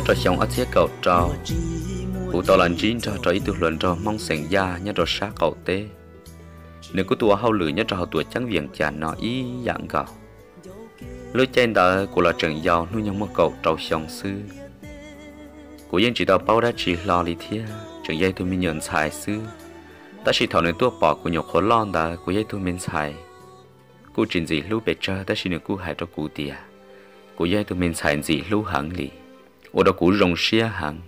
nhớ trò sống ở thế cầu trò Phụ tàu lần chín trò trò ý tụ luận trò mong sành gia nhớ trò sát cầu tê Nếu có tùa hậu lử nhớ trò tuổi trắng viện chả nó ý dạng cầu Lối trên đó của là trường giàu nuôi nhau một cầu trầu sống sư Của dân chỉ đạo bao đã chỉ lo lý thiên trường dây tôi mình nhận xài sư ta chỉ thảo nên tua bỏ của nhiều khó lon đã của dây tôi mình xài cô trình gì lưu bề trơ ta chỉ nên cô hại cho cụ tìa của dây tôi mình xài gì lưu hẳn lì ô đó cú rồng xia hàng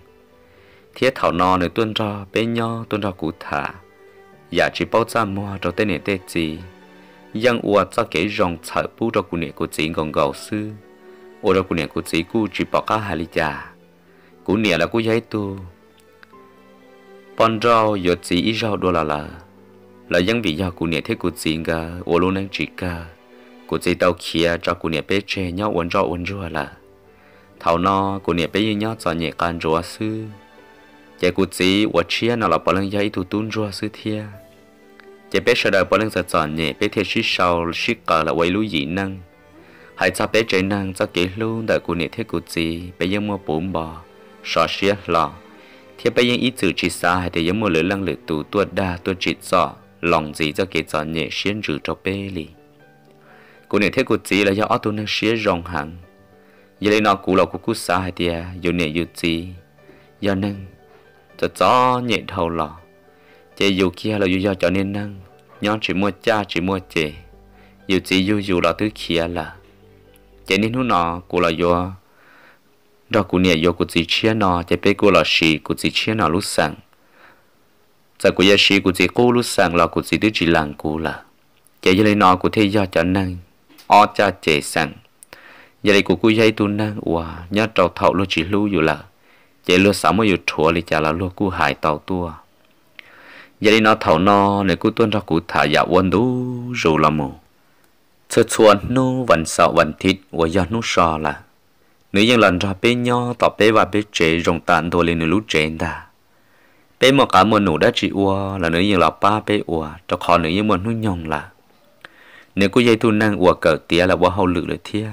thiết thảo nò này tuân ra bé nho tuân ra cú thả giả dạ chỉ bao ra mua cho tên này tê gì yang ua cho cái rồng sợ bu cho cú này cú chỉ gòn gầu sư ô đó cú này cú chỉ cú chỉ bỏ cả hà lý già này là cú giấy tu bọn rau giờ chỉ ít rau đô là là là yang vì do cú này thế cú chỉ ga ô lô năng chỉ ca cú chỉ tàu kia cho cú này bé che nhau uốn rau uốn rua là thảo nó cô nè bây giờ nhót cho nhẹ can rùa sư chạy cụ chỉ và chia nó là bỏ lưng dây tụt tún rùa sư thia chạy bé sợ đời bỏ lăng sợ chọn nhẹ bé thiệt sĩ sau sĩ cờ là quay lũ dị năng hãy cho bé chạy năng cho kỹ luôn đời cô nè thế cụ chỉ bây giờ mua bún bò sợ xía lò thì bây giờ ít chữ chỉ xa hay thì giờ mua lửa lăng lửa tù tuột đa tuột chỉ rõ lòng gì cho kỹ chọn nhẹ xuyên rử cho bé lì cụ nè thế cụ chỉ là do ở tu năng xía rong hẳn giờ lên nó cú lầu cú cú xa hay tiề, dù nè dù gì giờ nâng cho gió nhẹ đầu lò chè dù kia là dù do cho nên nâng nhon chỉ mua cha chỉ mua chế, dù gì dù dù là thứ kia là chè nên hú nó cú là do đó cú nè dù cú gì chia nó chè bé cú là xì cú gì chia nó lúc sáng giờ cú giờ xì cú gì cú lúc sáng là cú gì thứ chỉ làng cú là chè giờ lên nó cú thấy do cho nâng ở cha chế sáng giờ đây của cô dây tu năng ủa nhớ trâu thầu luôn chỉ lưu dù là chạy luôn sáu mươi dù chùa thì chả là luôn cô hải tàu tua giờ đây nó thầu no này cô tuân ra cụ thả dạ quân đu dù là mù thật chuẩn nu vẫn sợ vẫn thịt và do nu sò là nếu dân lần ra bé nho tỏ bé và bé trẻ rồng tàn thôi lên nữ lũ trẻ ta bé mà cả một nụ đã chỉ ua là nếu dân là ba bé ua cho khó nếu dân một nu nhong là nếu cô dây tu năng ua cờ tía là bỏ hậu lự lời thia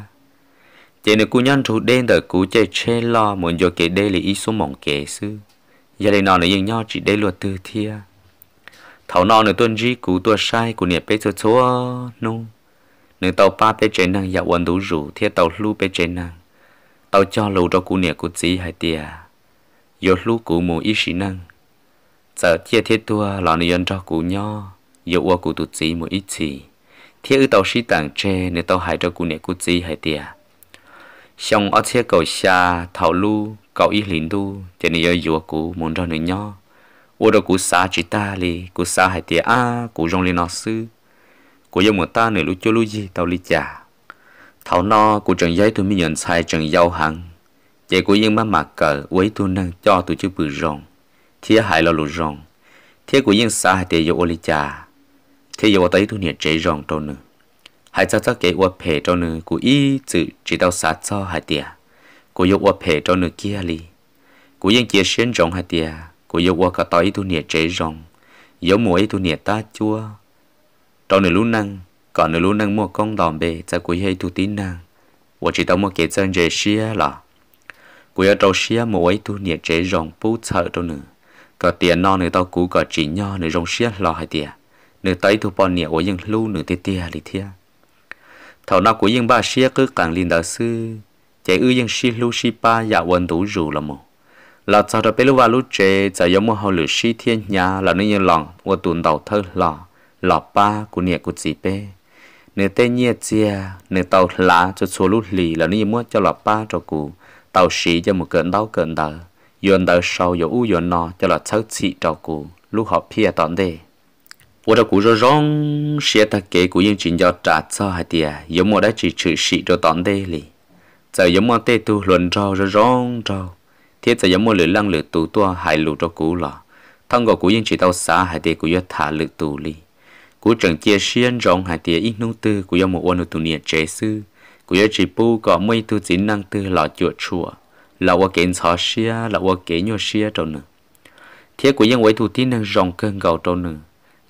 chỉ nếu cô nhân chủ đen đời cú chạy che lo muốn cho cái đây là ý số mỏng kế sư giờ đây nọ là những nhau chỉ đây luật từ thia thảo nọ nữa tuân di cú tua sai của niệm bê cho số nu nếu tàu pa bê chế năng dạo quần đủ rủ thia tàu lưu bê chế năng tàu cho lù cho cú niệm cú chỉ hai tia giờ lưu cú mù ý sĩ năng giờ thia thiết tua lọ nữa dân cho cú nho giờ qua cú tụt chỉ mù ý chỉ thia ư tàu sĩ tàng che nếu tàu hại cho cú niệm cú chỉ hai tia xong ở xe cầu xa thảo lu cầu ý lĩnh tu cho nên giờ dùa cụ muốn cho nữa nhó ô đó cụ xa chỉ ta li cụ xa hai tia a cụ rong lên nó sư cụ giờ một ta nửa lúc cho lúc gì tao li chả thảo no cụ chẳng giấy tôi mới nhận sai chẳng dâu hàng, vậy cụ dân má mặt cờ quấy tôi nâng cho tôi chứ bự rong thía hại là lụ rong thía cụ dân xa hai tia dùa ô li chả thía dùa tới tôi nhiệt chế rong trâu nữa hai cháu cháu kể ua phê cho nữ cụ y chữ chỉ đau xá cho hai tia cụ yêu ua phê cho nữ kia li cụ yên kia xuyên rộng hai tia cụ yêu ua cả tối tu nhiệt chế rộng yếu mũi tu nhiệt ta chua cho nữ lúc năng còn nữ lúc năng mua con đòn bề cháu cụ hay tu tín năng ua chỉ đau mua kể chân chế xia là cụ yêu trâu xia mũi tu nhiệt chế rộng bú sợ cho nữ cả tiền non nữ tao cú cả chỉ nho nữ rộng xia lò hai tia nữ tay tu bò nhiệt của yên lưu nữ tia tia li tia thảo nào của dân ba xia cứ càng liền đạo sư chạy ư dân xi lu xi ba dạ quần đủ rủ là một là cho ra bé lu và lu chế giờ giống một hồ lửa xi thiên nhà là nơi nhân lòng và tuần đầu thơ lọ, lọ ba của nhẹ của chị bé nếu tê nhẹ chia nếu tàu lá cho số lu lì là nơi mua cho lọ ba cho cụ tàu xí cho một cơn đau cơn đờ yồn đờ sau yồn u yồn nọ cho lọ cháu chị cho cụ lu họ pia tọn đề 我的古着上写他给古用真要查查下的，有么得只只是着当地哩，就有么得都轮着着上着，thế giờ giống như lửa lăng lửa tù tua hai lửa cho cũ lọ thông qua cũ yên chỉ tao xả hai tiền của yết thả lửa tù li cú chẳng chia xuyên rộng hai tiền ít nông tư của yết một ôn tù nia chế sư của yết chỉ bu có mấy tu chính năng tư lọ chuột chùa lọ qua kiến xó xia lọ qua kiến nhô xia trâu nữa thế của yết quấy tu tin năng rộng cơn gầu trâu nữa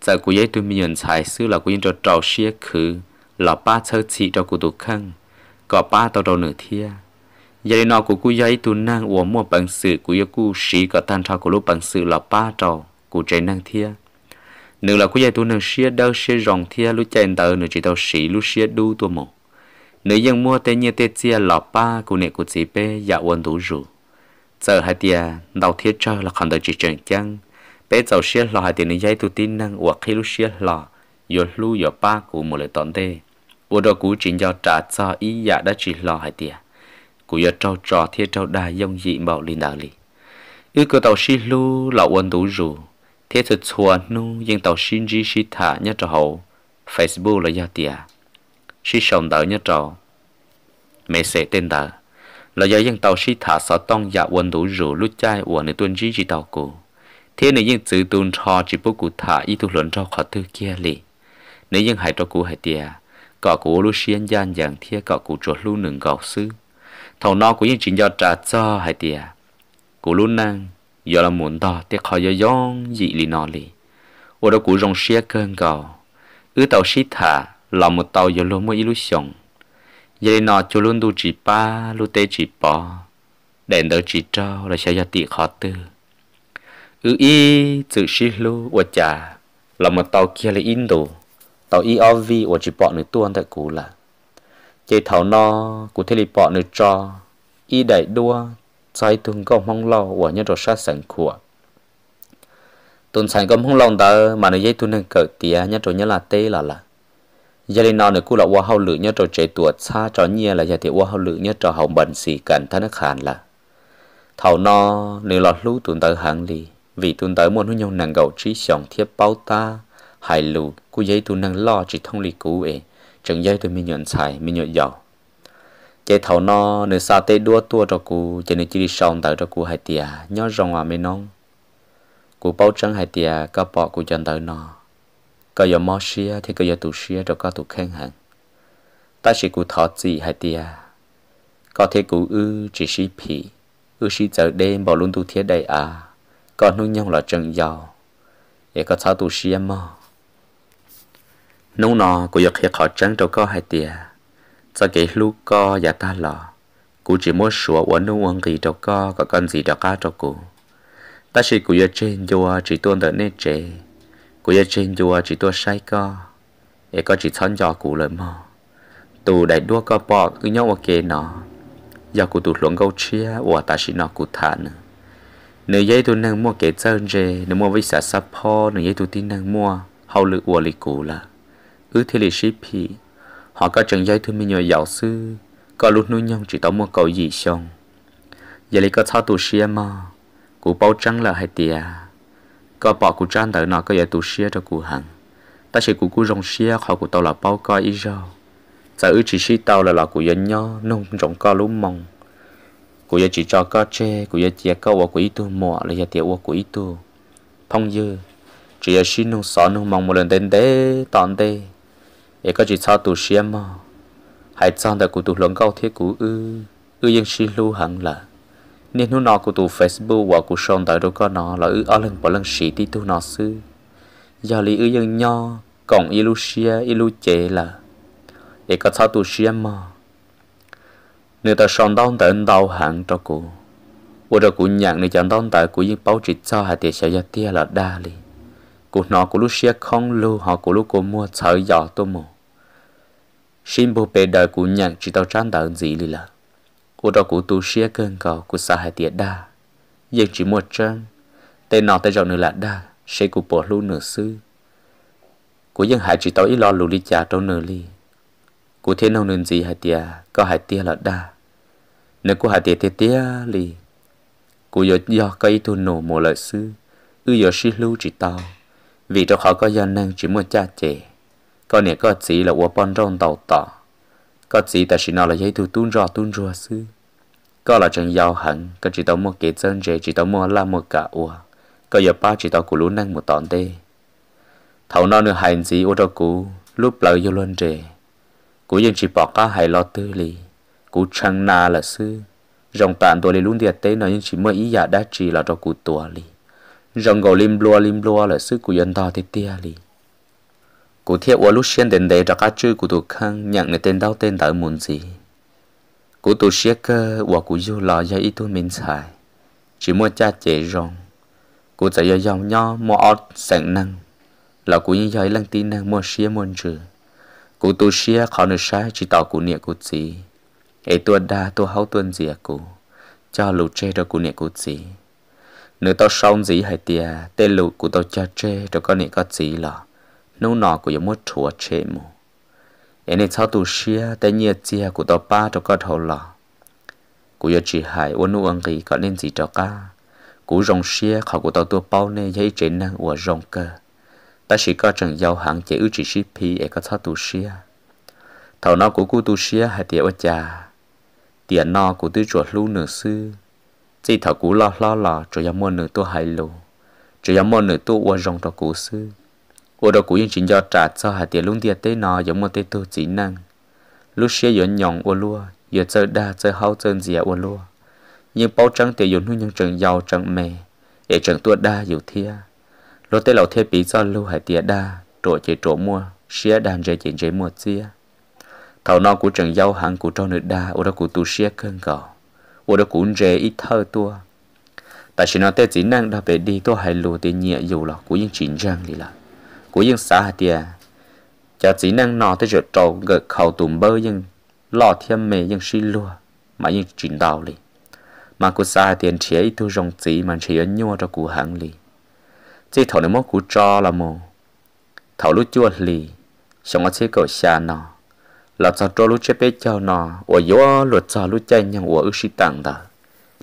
giờ của giấy tôi mình xài xứ là của dân cho trò xia là ba thơ chị cho cụ tụ khăn có ba tàu đầu nửa thia giờ nó của cụ giấy tôi năng uống mua bằng sự của yêu cụ sĩ có tan trò của lúc bằng sự là ba trò của trái năng thia nữa là của giấy tôi năng xia đâu xia rồng thia lúc chạy tờ nửa chỉ tàu sĩ lúc xia đu tôi một nếu dân mua tên như tên chia lọ ba của nè của chị bé, dạ uống đủ rượu giờ hai tia đầu thiết cho là không đợi chỉ trường chăng bé cháu xia lò hai tiền dây tu tin năng uộc khi lúc xia lò yo lu yo ba cụ một lời tón tê u đó cụ chính giao trả cho ý dạ đã chỉ lò hai tiền cụ yo trâu trò thiết trâu đa dông dị bảo linh đạo lý ư cơ tàu xi lu lão quân tú rủ thiết thật chùa nu nhưng tàu xin di xi thả nhá trò hậu facebook là do tiền xi sống tàu nhá trò mẹ sẽ tên tờ là do dân tàu xi thả sợ tông dạ quân đủ rủ lúc chai uổng nơi tuân di chỉ tàu cụ thế này những chữ tôn cho chỉ bố cụ thả ý tu luận cho khó tư kia lì nếu nhưng hãy cho cụ hãy tiề cọ cụ lu xiên gian dạng thiê cọ cụ chuột lu nừng gạo sư thầu nó của những chuyện do trả cho hãy tiề cụ lu năng do là muốn đo tiếc khó do yong dị lì nọ lì ô đó cụ rong xia cơn gạo ư tàu xí thả là một tàu do luôn mua ý lu xong giờ nọ cho luôn tu chỉ ba lu tê chỉ bỏ, đèn đỡ chỉ trao là sẽ gia tị khó tư ừ y tự xí lu và chả là một tàu kia là in đồ tàu y ao vi và chỉ bọn nữa tuân tại cũ là chế thảo no của thế lịch bọn nữa cho y đại đua sai tuần công mong lo và nhân rồi sát sẵn của tuần sẵn công mong lòng đó mà nó dây tuần nâng cởi tía nhân rồi nhớ là tê là là giờ lên nó nữa cũng là qua hậu lự nhớ rồi chế tuột xa cho nhia là giờ thì qua hậu lự nhớ rồi hậu bẩn xì cẩn thân khàn là thảo no nếu lọt lú tuần tới hàng lì vì tôi tới muốn nhau nàng gầu trí sòng thiếp bao ta hài lù cú giấy tôi nàng lo chỉ thông lý cũ ấy chẳng giấy tôi mi nhận xài mi nhận giàu chạy thầu nó nơi xa tê đua tua cho cú chạy nơi chỉ đi sòng tới cho cú hai tia nhó rong à mới nong cú bao trắng hai tia có bỏ cú chân tới nó có giờ mò xia thì có giờ tụ xia cho có tụ khen hàng ta chỉ cú thọ gì hai tia có thể cú ư chỉ sĩ phỉ ư sĩ giờ đêm bỏ luôn tu thiết đầy à có nuôi nhau là chân giàu vậy có sao tu sĩ mà nấu nọ của giật hiệp họ trắng đâu có hai tiền cho cái lúc có và ta lọ cụ chỉ muốn sửa uống nấu uống gì đâu có có con gì đó cả cho cụ ta chỉ cụ giật trên vua chỉ tuôn đỡ nét trẻ cụ giật trên vua chỉ tuôn sai co vậy có chỉ thân giò cụ lợi mà tù đại đua có bọ cứ nhau ok nọ, giờ cụ tụt luận câu chia của ta chỉ nọ cụ thả nữa nếu dây tôi nâng mua kẻ chân rề nếu mua với xã sắp po nếu dây tôi tin nâng mua hầu lực của lịch cũ là ư thế lịch ship thì họ có chẳng dây tôi mình nhờ giáo sư có lúc nuôi nhông chỉ tao mua cầu gì xong giờ lấy có thao tù xia mà cụ bao trắng là hai tia có bỏ cụ trang tới nó có giờ tù xia cho cụ hằng ta sẽ cụ cụ rong xia họ cụ tao là bao coi ý rồi giờ ư chỉ xí tao là là cụ dân nhau nông rộng co lúa mong của giờ chỉ cho có chê của giờ chỉ có quả của ít tu mỏ là giờ tiệt quả của ít tu phong dư chỉ giờ xin nông sọ nông mong một lần đến đây tòn đây, để có chỉ sao tu xem mà hãy chọn được của tu lớn cao thiết của ư ư dân xin lưu hẳn là nên nó nọ của tu facebook và của sơn tại đâu có nó là ư ở lần bỏ lần sĩ tí tu nó sư giờ lý ư dân nho còn xia ilu chế là để có sao tu xem mà nếu ta sống đón tại anh đau hẳn cho cô, Ủa ra cô nhận nếu chẳng đón tại cụ những báo trị cho hạt tiền sẽ ra tia là đa li cô nó cụ lúc xe không lưu họ cụ lúc cô mua sợ giỏ tôi mù Xin bố bề đời cụ nhận chỉ tao trang đợi gì lì là Ủa ra cô tu xe cơn cầu cụ xa hạt tiền đa Dân chỉ một trơn Tên nó tới rồi nữa là đa Sẽ cụ bỏ lưu nửa sư Của dân hại chỉ tao ý lo lưu đi trả trong nửa li Cụ thế nông nên gì hả tìa Có hả tìa là đa Nếu cụ hả tìa thì tìa lì Cụ yếu do cái ý thu nổ một lời sư Ư yếu sĩ lưu chỉ tao Vì trong họ có do năng chỉ muốn cha trẻ Có nè có chỉ là ua bon rong tàu tỏ Có chỉ ta chỉ nói là giấy thu tuôn rò tuôn rò sư Có là chẳng giàu hẳn Có chỉ tao mua kế dân rể chỉ tao mua la mua cả ua Có giờ ba chỉ tao cụ lũ năng một tòn tê Thảo nó nữa hành gì ô đâu cụ Lúc lợi vô luôn rể cú dân chỉ bỏ cả hai lo tư lì cú chẳng na là sư dòng tàn tuổi lì luôn thiệt tế nó nhưng chỉ mới ý giả đã chỉ là cho cú tuổi lì dòng gầu lim loa lim loa là sư cú dân to thế tia lì cú thiệt ua lúc xuyên đến đây cho các chư cú tụ khăn nhận người tên đau tên tại muốn gì cú tụ xế cơ ua cú du lo do ít tôi mình xài chỉ mua cha chế rong cú tại do dòng nho mua ọt sẵn năng là cú như giấy lăng tin năng mua xía muôn trừ Cú tu xia khó nữ sai chỉ tỏ cú niệm cú gì, Ê tuần đa tu hấu gì à cú. Cho lù chê cho cú niệm cú gì, nửa tao xong gì hay tìa, tên lù cú tao cho chê cho con nịa có gì lọ. nấu nọ cú yếu mất chùa chê mù. Ê nị sao tu xia tên nhịa chìa cú tao ba cho con thầu lọ. Cú giờ chỉ hại uống nụ gì có nên gì cho ca. Cú rong xia khó cú tao tu bao nay dây trên năng ua rong cơ ta chỉ có chẳng giàu hàng chế ưu chỉ sĩ pi e có thọ tu sĩ thầu nó của cụ tu sĩ hay tiền ôn trà tiền nó của tư chuột lưu nửa sư chỉ thầu cú lo lo lo chủ yếu mua nửa tu hai lô, chủ yếu mua nửa tu uo rong cho cú sư uo đó cú yên chính do trả cho hay tiền luôn tiền tê nó giống mua tê tu chỉ năng lúc xưa yếu nhọn uo lua yếu chơi đa chơi hao chơi dìa uo lua nhưng bao trăng tiền yếu nu nhưng chẳng giàu chẳng mè để chẳng tu đa yếu thiệt rồi tới lầu thế bí do lưu hải tiệt đa trổ chế trổ mua xia đàn dây chế chế mua chia thầu non của trần giao hàng của trâu nước đa ô đó của tu xia cơn gò ô đó của rê ít thơ tua tại sao nó tới chỉ năng đã về đi tôi hay lùa tiền nhẹ dù là của những chính răng đi là của những xã hải tía cho chỉ năng nó tới rửa trâu gật khẩu tùm bơ nhưng lò thêm mề nhưng xi lùa mà những chính đạo đi mà cô xa tiền chế ít thu dòng chỉ mà chỉ ở nhua cho của hàng liền chỉ thầu nếu mốt cú cho là mồ thầu lúc chua lì xong ở chế cầu xa nọ là cho trô lúc chế bế cho nọ ở yếu luật cho lúc chạy nhàng ở ước sĩ tặng đó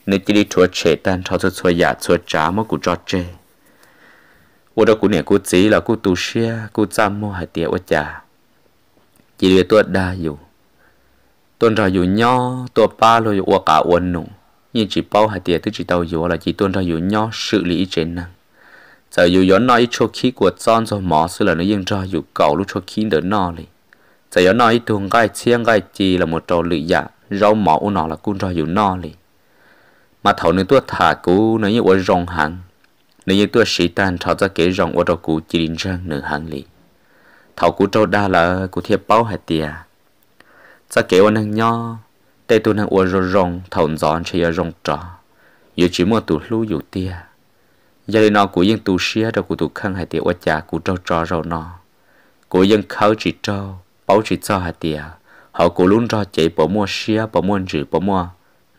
nếu chỉ đi chúa chế tan thầu cho chúa giả chúa trả mốt cú cho chế ở đó cú nè cú chỉ là cú tu xe cú chăm mô hải tiệt ở chả chỉ để tôi đa dù tôi ra dù nho tôi ba lo dù cả uẩn nụ nhưng chỉ bao hải tiệt tôi chỉ tàu dù là chỉ tôi ra dù nho xử lý trên năng giờ dù gió nói cho khí của John rồi mỏ sự là nó yên ra dù cầu lúc cho khí đỡ nó đi giờ gió nói thường cái chiên cái chi là một trò lự dạ rau mỏ u nó là cun ra dù nó đi mà thầu nên tôi thả cú nó như ở rong hàng nếu như tôi sĩ tan thảo ra kể rong ở đầu cú chỉ đến răng nửa hàng lì thảo cú trâu đa là cú thiệp bao hạt tiề ra kể ở năng nho tê tôi năng ở rong rong thầu giòn chơi ở rong trò dù chỉ mua tủ lưu dù tiề giờ đi nó của dân tu xia đâu của tù khăn hay tiệt quá chả của trâu trò rồi nó của dân khâu chỉ trâu bảo chỉ cho hay tiệt họ của luôn trò chạy bỏ mua xia bỏ mua chữ bỏ mua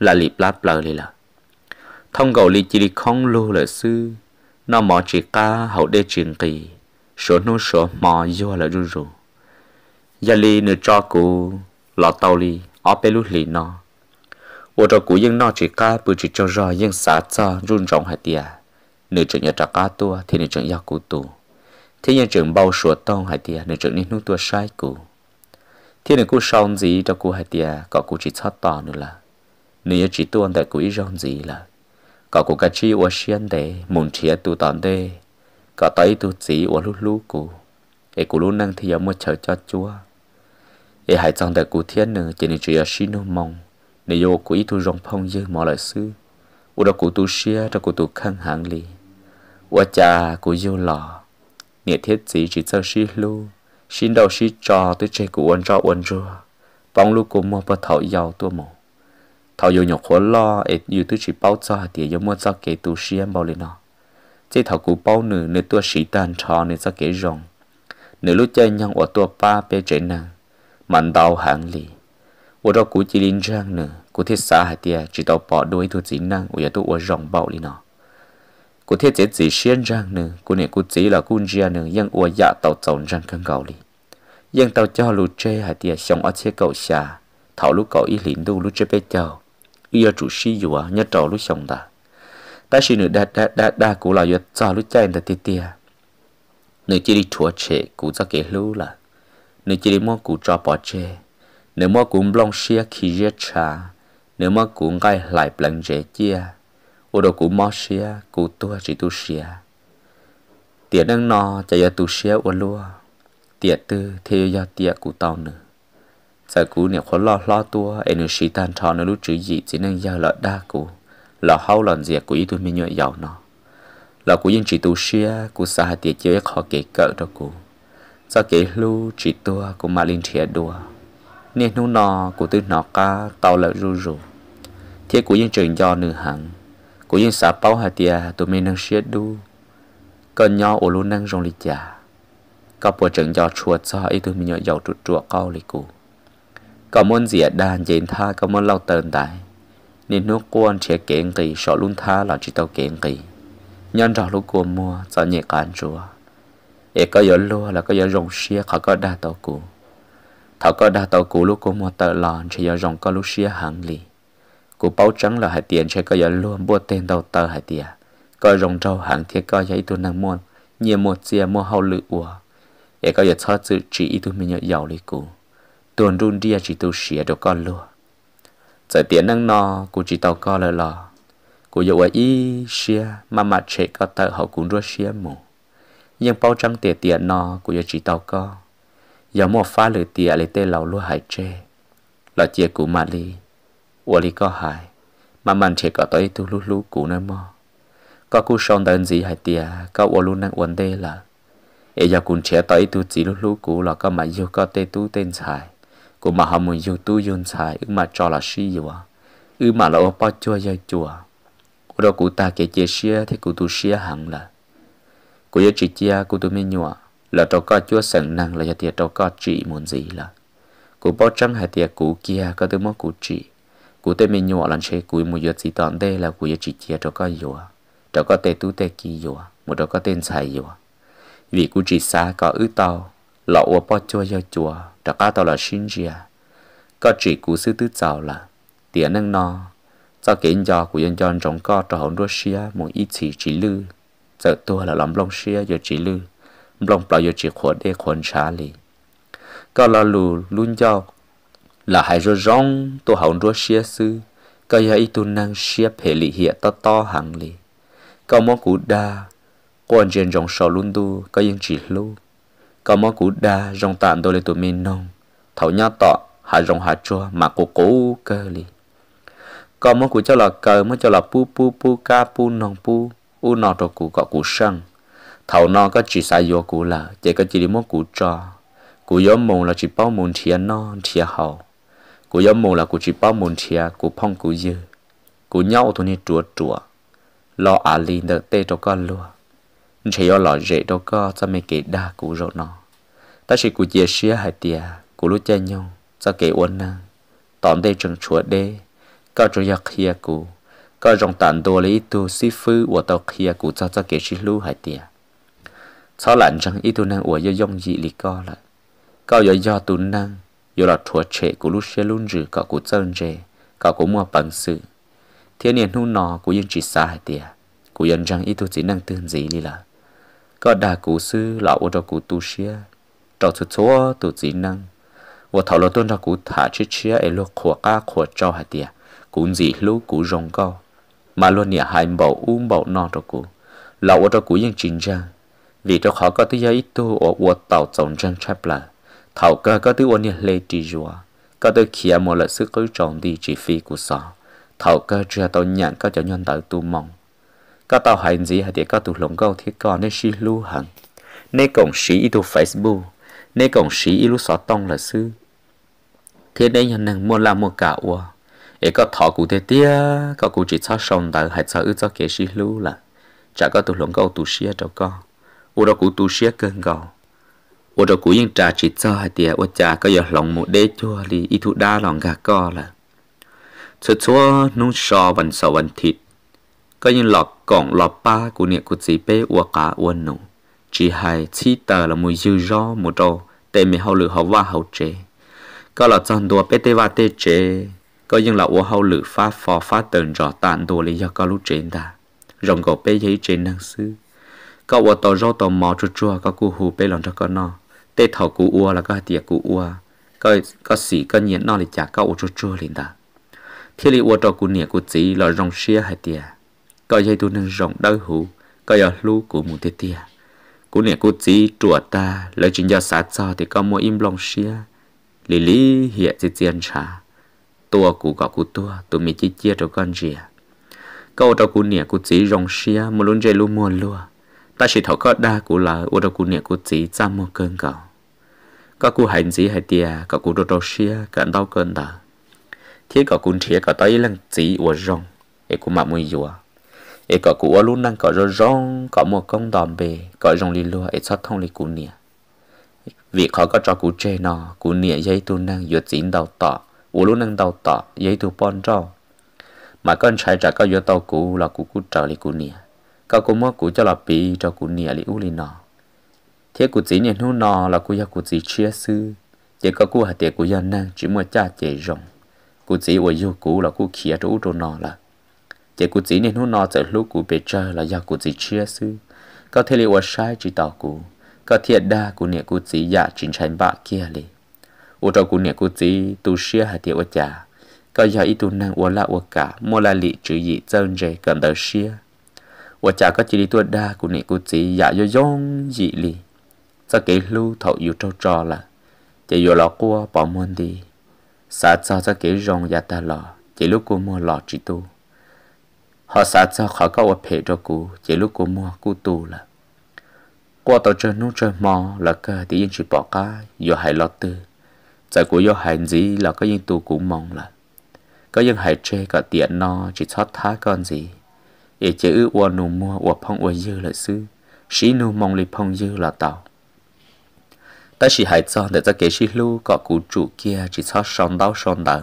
là lì lát lờ lì lờ thông cầu lì chỉ đi không lô là sư nó mò chỉ ca hậu đê truyền kỳ số nô số mò vô là rù rù giờ lì nửa cho của lọ tàu lì ở bên lúc lì nó ô trâu của dân nó chỉ ca bự chỉ cho rồi dân xã cho run rộng hay tiệt nữ trưởng nhà trạc cá tua thì nữ trưởng gia cụ tù thế nhân trưởng bao sủa tông hải tia nữ trưởng nên nút tua sai cụ thế nữ cụ song gì cho cụ hải tia có cụ chỉ thoát tỏ nữa là nữ chỉ tuôn tại cụ ý rong gì là có cụ cá chi ở xiên để muốn chia tu tòn để có tới tu chỉ ở lú lú cụ ấy cụ lú năng thì giờ mua chờ cho chúa ấy hải trong tại cụ thiên nữ chỉ nữ chỉ ở xinu mong nữ yêu cụ ý tu rong phong dư mọi lời sư u đó cụ tu xia đó cụ tu khăn hàng lì 我家古有老，你 thiết gì chỉ cho xí lu, xin đầu xí trò tới chơi của quân trò quân rùa, bóng lu của mua bờ thảo giàu tua mồ. Thảo yêu khó lo, ấy e yêu tới chỉ bao cho thì yêu mua cho kể tu sĩ em bao lên nó. Chỉ thảo cú bao nữ nữ tua sĩ tàn trò nữ cho kể rồng. lúc chơi nhang ở tua ba bê trẻ nàng, mạnh đau hạng lì. Ở đó cú chỉ linh trang nữ, cú thiết xa hạt tìa chỉ tao bỏ đuôi thua chỉ năng, ở yêu tu ở bao lên nó cô thế chế chỉ xuyên răng nữa cô này cô chỉ là cô ria nữa nhưng ua dạ tàu trồng rằng căng gạo đi nhưng tàu cho lũ chơi hay tiệt xong ở chế cậu xà thảo lũ cậu ý lĩnh đu lũ chê bé chào yêu chủ sĩ dù à nhớ trò lũ xong ta ta xin nữa đa đa đa đa cô là yêu cho lũ chơi ta tiệt tiệt nếu chỉ đi chùa chế, cô cho kể lũ là nếu chỉ đi mua cô cho bỏ chế, nếu mua cô blong xia khi rết trà nếu mua cô ngay lại bằng chế chia đồ ku mo shia ku tua chỉ tu shia tiệt đang nò chạy yo tu shia u lua tiệt tư theo yo tiệt ku tàu nữa giờ cú nếu khó lo lo tua energy tan tròn nó lúc chữ gì chỉ nên giờ lọ đa cú lọ hâu lòn dìa cú ý tôi mới nhựa giàu nò lọ cú yên chỉ tu shia cú xa tiệt chơi khó kê cỡ đó cú do kê lu chỉ tua cú mà linh thiệt đua nên nó nò cú tư nò ca tàu lợ rù rù thiết cú yên trường do nửa hàng cũng như xã bao hà tia tụi mình đang xiết đu cần nhau ổ luôn đang rong lì chả có bộ trưởng giò chuột cho ấy tụi mình nhớ giàu chuột chuột câu lì cụ có môn gì đàn dành tha có môn lao tờn tại nên nước quan che kiện kỳ sợ luôn tha là chỉ tàu kiện kỳ nhân rõ lúc của mua cho nhẹ cản chúa ấy có gió lúa là có gió rong xia khó có đa tàu cụ thảo có đa tàu cụ lúc của mua tờ lòn chỉ gió rong có lúc xia hàng liền cụ bao trắng là hải tiền sẽ có giờ luôn bua tên đầu tờ hải tiền coi rồng râu hàng thiết coi giấy tu năng môn nhiều một chia mua hậu lự ủa để coi giờ cho sự chỉ tu mình nhớ giàu lý cụ tuần run dia à chỉ tu xỉa được con luôn giờ tiền năng no cụ chỉ tàu co lời lò cụ dụ ấy xia mà mà chế có tờ hậu cũng rất xia mù nhưng bao trắng tiền tiền no cụ giờ chỉ tàu co giờ mua pha lửa tiền lấy tên lầu luôn hải chê là chia cụ mà đi wali có hại mà mình chỉ có tới tu lú lú cũ nơi mò có cú son đơn gì hay tia có walu năng vấn đề là e giờ cũng chỉ tới tu chỉ lú lú cũ là có mà yêu có tê tu tên xài cũng mà họ muốn yêu tu yun xài ư mà cho là si gì ư mà là ô bao chua chùa đó cụ ta kể chia sẻ thì cụ tu sẻ hẳn là cụ giờ chỉ chia cụ tu mới nhua là trâu có chúa sẵn năng là giờ tiệt trâu có trị muốn gì là cụ bao trắng hay tiệt cụ kia có tư món cụ trị cú tê mình nhọ lần xe cúi một giờ chỉ tòn tê là cúi chỉ chia cho có dùa cho có tê tú tê kỳ dùa một cho có tên xài dùa vì cú chỉ xa có ư tàu lọ ua po chua yo chua cho có tàu là xin chia có chỉ cú sư tứ chào là tiền nâng no cho kiến do cú dân dân trong co cho hồn đua xia một ít chỉ chỉ lư giờ tua là lòng lòng xia giờ chỉ lư lòng bao giờ chỉ khổ đê khốn xá lì có lo lù luôn do là hai rồi rong tôi hậu rồi xia sư cái ấy tu năng xia phê lì hiện to to hàng lì có món cú đa quan trên rong sò luôn tu có yên chỉ lu có món cú đa rong tạm tôi lên tụi mình nong thầu nhá tọ hạ rong hạ chua mà cụ cố cơ lì có món cú cho là cờ mới cho là pu pu pu ca pu nong pu u nọ rồi cụ có cụ sang thầu nọ có chỉ sai vô cụ là chỉ có chỉ đi món cú trò cú gió mồm là chỉ bao mồm thiên non thiên hậu cú yếm mồ là cú chỉ bao mồn chia cú phong cú dư cú nhau thôi nên chuột chuột lo à linh đỡ tê cho con luôn chỉ do lo dễ cho con cho mấy cái đa cú rồi nó ta chỉ cú chia xia hai tia cú lúc chơi nhau cho cái uốn năng tóm đây trường chuột đê có cho giặc kia cú có trong tản đồ lấy tu si phư của tàu kia cú cho cho cái xí lú hai tia sau lạnh chẳng ít tu năng của do dông gì lý co lại có do do tu năng yêu là thua trẻ của lúc xe luôn rử cả của chân rể cả của mua bằng sự thiên nhiên hôn nọ của dân chỉ xa hai tia của dân rằng ít tôi chỉ năng tương gì đi là có đà cụ sư là ô đồ cụ tu xia trò thứ số tu chỉ năng và thảo luận ra cụ thả chiếc chia ấy lúc khóa ca khóa cho hai tia cũng gì lúc cụ rong cao mà luôn nhà hai bảo um bảo nọ cho cụ là ô đồ cụ dân chính rằng vì cho khó có tư gia ít tu ở ô tàu tổng trang chép là thảo ca có thứ ôn nhật lê trì rùa có thứ kia một lợi sức có trọng đi chỉ phi của sọ thảo ca chưa tao nhận các cháu nhân tạo tu mong các tao hành gì hay thì các tụ lồng câu thiết con nên xí lưu hẳn nên cổng sĩ ít tu facebook nên cổng sĩ ít lúc sọ tông là sư thế nên nhân năng mua làm mua cả ua ấy có thọ cụ thế tia có cụ chỉ cho sòng tạo hay cho ư cho kế xí lưu là chả có tụ lồng câu tu xia đâu con u đó cụ tu xia cơn cầu 我这古人扎起早还的，我家个要龙木得做哩，一土大龙个高了。这撮弄少问少问题，个人老讲老爸古年古子辈我家我弄，只还起得了木有绕木着，但没好了好挖好这，个老真多别得挖得这，个人老我好了发发发等着但多哩要个路真的，让个别也真能事，个我到绕到毛住住个古湖别让这个呢。tê thầu cú ua là có hạt tiệt cú ua có có sĩ có nhiệt nó thì chả có ô chua chua liền ta thiên lý ua cho cú nhiệt cú chỉ là rong xia hay tiệt có dây tu nên rong đau hủ, có giờ lú cú mù tiệt tiệt cú nhiệt cú chỉ chùa ta lời chuyện giờ sát cho thì có mua im long xia lì lì hiện chỉ tiền trả tua cú gọ cú tua tụi mình chia chia cho con rìa câu cho cú nhiệt cú chỉ rong xia một luôn dây lu mua lua ta chỉ thọ có đa cú là ô cho cú nhiệt cú chỉ ra mua cơn cầu các cụ hành gì hay tiề các cụ đồ đồ xia cả đau cơn đã thế các cụ chia các tay lăng chỉ ở rong ấy cụ mà mui dùa ấy các cụ ở luôn đang có rong rong có một công đòn bề có rong đi lúa ấy sát thông đi cụ nè vì khó có cho cụ chơi nó cụ nè dây tu năng dựa chín đầu tọ ở luôn đang đầu tọ dây tu pon rau mà con trai trả có dựa tàu cụ là cụ cụ trở đi cụ nè các cụ mua cụ cho là bị cho cụ nè đi u li nó thế cụ chỉ nên hú nò là cụ ya cụ chỉ chia sư chỉ có cụ hạt tiệt cụ ya năng chỉ mua cha chỉ rồng cụ chỉ ở yêu cụ là cụ khía chỗ chỗ nò là chỉ cụ chỉ nên hú nò trở lúc cụ bề chơi là ya cụ chỉ chia sư có thể liệu ở sai chỉ tỏ cụ có thiệt đa cụ nè cụ chỉ dạ chính thành bạc kia lì ở trong cụ nè cụ chỉ tu sửa hạt tiệt ở cha có giờ ít tu năng ở là ở cả mua là lì chữ gì chân rề cần tới sửa ở cha có chỉ đi tu đa cụ nè cụ chỉ dạ do yong dị lì cho kể lưu thọ yêu trâu trò là chỉ yêu lọ cua bỏ môn đi xã cho cho kể rong gia ta lọ chỉ lúc cua mua lọ chỉ tu họ xã cho khó có ập phe cho cú chỉ lúc cua mua cú tu là qua tàu chơi nút chơi mò là cơ thì yên chỉ bỏ cá dù hại lọ tư giải của do hại gì là có yên tu cũng mong là có yên hại chơi cả tiện no chỉ thoát thá con gì ý chỉ ư ua nụ mua uo phong uo dư là sư sĩ nụ mong lì phong dư là tàu ta chỉ hãy cho để cho cái xí lu có cụ chủ kia chỉ cho son đau son đỡ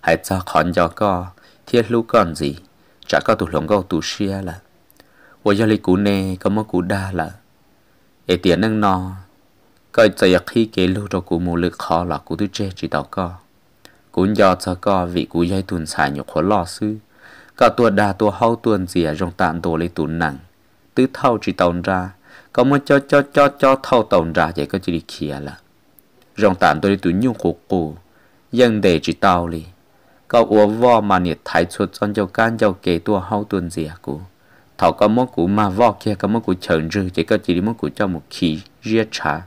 hãy cho khẩn cho co thiết lu còn gì chả có tụ lồng có tụ xia là vô gia lý cụ nè có một cụ đa là ế tiền nâng no coi cho giặc khi kế lu cho cụ mù lực khó là cụ tư chê chỉ tao co cụ do cho co vị cụ dây tuần xài nhục khó lo sư cả tua đa tua hậu tuần gì ở trong tàn đồ lấy tuần nặng tứ thâu chỉ tồn ra có muốn cho cho cho cho thâu tổng ra vậy có chỉ đi kia là rong tạm tôi đi tụi nhung của cô dân để chỉ tao đi cậu uo vò mà nhiệt thái chuột son cho can cho kế tua hậu tuần gì à cô thảo có món cũ mà vò kia có món cũ chởn rư chỉ có chỉ đi món cũ cho một khí ria trả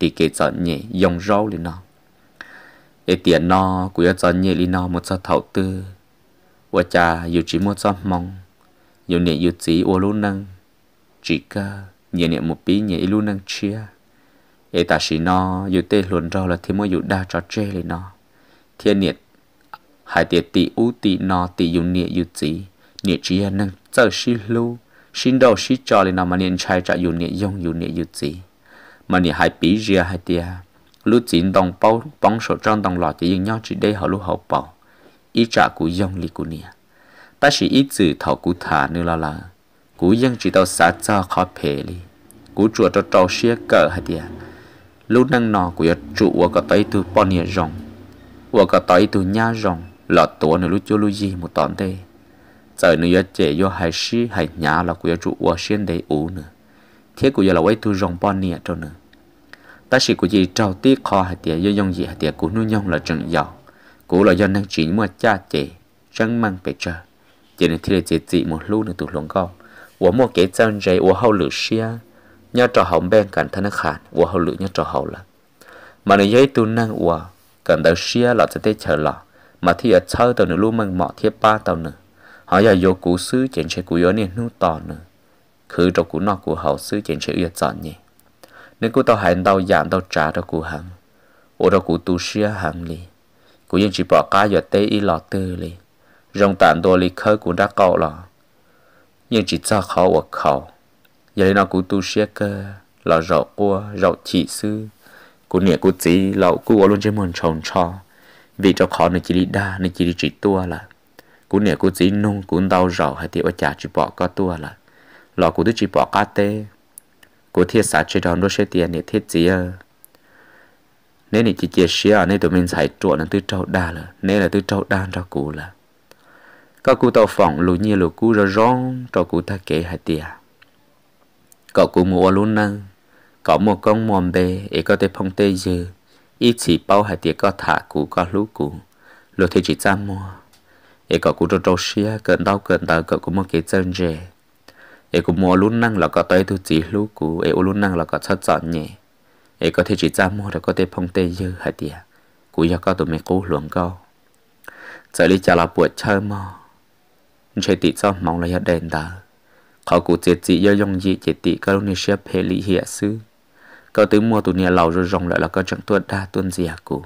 thì kế chọn nhẹ dòng rau lên nó để tiền nó của chọn nhẹ lên nó một sao thảo tư và cha yếu chỉ một sao mong yếu nhẹ yếu chỉ uo luôn năng chỉ ca nhẹ nhẹ một bí nhẹ ilu năng chia ê ta chỉ nó dù tê luồn rau là thêm mỗi dù đa cho chê lên nó thiên nhiệt hải tiệt tỷ u tỷ nó tỷ dù nhẹ dù chỉ nhẹ chia năng giờ xí lu xin đầu xí cho lên nó mà nhẹ trai trả dù nhẹ dông dù nhẹ dù chỉ mà nhẹ hai bí ria hai tia lúc chín đồng bao bóng sổ tròn đồng lọ thì dừng nhau chỉ đây họ lúc hậu bảo ý trả cú dông li cú nhẹ ta chỉ ít chữ thảo cú thả nữa là là cú dân chỉ tao xả cho khó phê li cú chùa cho trâu xia cờ hay tiệt, lúc năng nọ của trụ ua cả tới từ bọn nhẹ rồng ua cả tới từ nhà rồng lọ tổ nữa lúc cho lúc gì một tọn thế, giờ nữa chế do hai xí hai nhà là của trụ ua xuyên đầy ủ nữa thế của là quay từ rồng bọn nhẹ cho nữa ta chỉ của gì trâu tí kho hay tiệt, do dòng gì hay tiệt của nuôi nhông là trần giàu của là do năng chỉ mua cha chế chẳng mang bề trời chỉ nên thi là chế trị một lúc nữa tụi lồng con xia nhà trò hậu bên cạnh thân khán và hậu lự nhà trò hậu là mà nếu giấy tu năng và cần đầu xia là sẽ chờ lọ mà thì ở sau tàu nữa luôn mang mọ thiết ba tàu nữa họ giờ vô cú sứ chuyện sẽ cú yếu nên nu tỏ nữa cứ trong cú nọ cú hậu sứ chuyện sẽ yêu chọn nhỉ nên cú tàu hành tàu giảm tàu trả tàu cú hằng ô tàu cú tu xia hằng li cú yên chỉ bỏ cá giờ tế y lọ tư li rong tạm đồ li khơi cú đã cậu lọ nhưng chỉ cho khó và khẩu vậy nó cũng tu xe là rậu cua rậu chỉ sư cũng nhẹ cũng chỉ lậu cua luôn trên mòn tròn cho vì cho khó nó chỉ đi đa nó chỉ đi chỉ tua là cũng nhẹ cũng chỉ nung cũng đau rậu hay tiêu chả chỉ bỏ có tua là lọ cũng chỉ bỏ cá tê của thiết xã chế đòn đôi xe tiền để thiết gì ờ. nên thì chỉ chia sẻ nên tụi mình xài chuột nên tôi trâu đa là nên là tôi trâu đa cho cụ là các cụ tàu phỏng lù nhiên lù cụ rồi rong cho cụ ta kể hai tiền cậu cũng mua luôn năng có một con mòn bề ấy có thể phong tê dư ít chỉ bao hai tiệc có thả cũ có lũ cũ lúa thì chỉ ra mua ấy có cũng trâu trâu xia cơn đau cơn đau cậu cũng một cái chân rề ấy cũng mua luôn năng là có tới thu chỉ lũ cũ ấy luôn năng là có chất dọn nhẹ ấy có thể chỉ ra mua là có thể phong tê dư hai tiệc cũ giờ có tụi mày cũ luồng câu giờ đi chả là buổi chơi mò chơi tị cho mong là gia đình ta เขา cụ เจจีย่อยงยีเจติก็ลงในเชียเพลิเหียซื้อก็ tới mua tụi nhà lầu rồi rong lại là có chẳng tuột đa tuần gì à cụ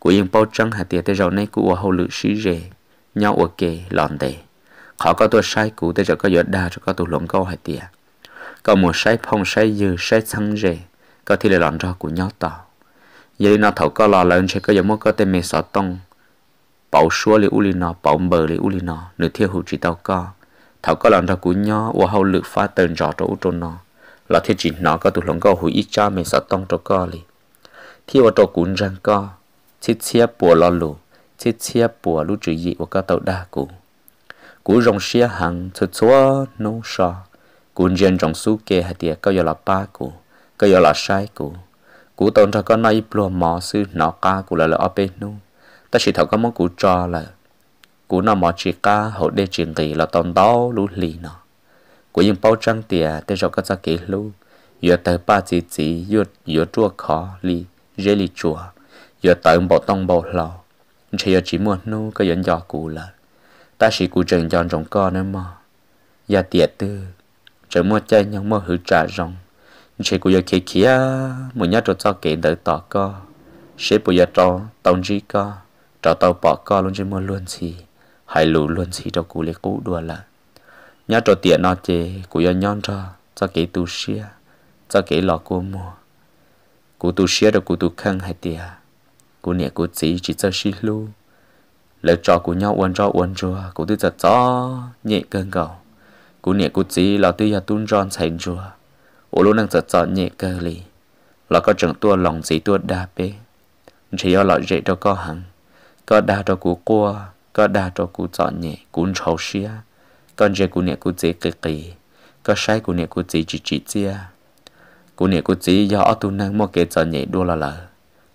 cụ bao trăng hạt tiệt tới rồi nay cụ ở hậu lự sĩ rề nhau ở kề lòn tề khó có tôi sai cụ tới giờ có giờ đa cho có tụi lộn câu hạt tiệt có một sai phong sai dư sai xăng rề có thì lại lòn cho cụ nhau tỏ giờ nó thầu có lò lớn sẽ có giờ mua có tên mẹ tông bảo xua li uli nó bảo bờ li uli nó nửa thiêu hụt chỉ tao co thảo có lần ra cú nhỏ và hậu lực phá tên rõ chỗ trôn nó là thế chỉ nó có tụ lòng có hủy ít cha mình sợ tông cho co lì thì vào chỗ cún răng co chết chia bùa lo lù chết chia bùa lũ chữ gì và có tàu đa cũ cú rong xia hàng thật xóa nô sò cún dân rong su kê hạt tiệt có giờ là ba cũ có giờ là sai cũ cú tôn cho con nói bùa mò sư nó ca cũ là là ở bên nu ta chỉ thảo có món cú cho là cú nó mò chỉ ca hậu đê chuyện gì là tòn đó lú lì nó của những bao trăng tìa để cho các gia kỹ lú giờ tới ba chỉ chỉ giờ giờ chua khó lì dễ lì chùa, giờ tới bộ tông bộ lò chỉ giờ chỉ muốn nu cái dẫn dò cú là ta chỉ cú trần giòn trong co nữa mà giờ tìa tư chờ mua chơi nhưng mua hử trả rong chỉ cú giờ kia kia muốn nhớ cho gia kỹ đỡ tỏ co sẽ bây giờ cho tông gì co cho tàu bỏ co luôn chỉ muốn luôn gì hay lũ luôn xí cho cú lê cú đùa là nhớ cho tiền nó chê cú yo nhon cho cho cái tu xia cho cái lọ cô mua cú tu xia rồi cú tu khăn hay tiền cú nè cú chỉ chỉ cho xí lu lỡ cho cú nhau uốn cho uốn cho cú tu giật cho nhẹ cơn cầu cú nè cú chỉ là tu ya tuôn tròn sành cho ô lô năng giật cho nhẹ cơ lì là có chẳng tua lòng gì tua đa bê chỉ do lợi dễ cho co hẳn có đa cho cú cua có đa cho cụ chọn nhẹ cũng hậu xia con dê cụ nhẹ cụ dễ cực kỳ có sai cụ nhẹ cụ dễ chỉ chỉ chia cụ nhẹ cụ dễ do ở tu năng mua kế chọn nhẹ đua là lỡ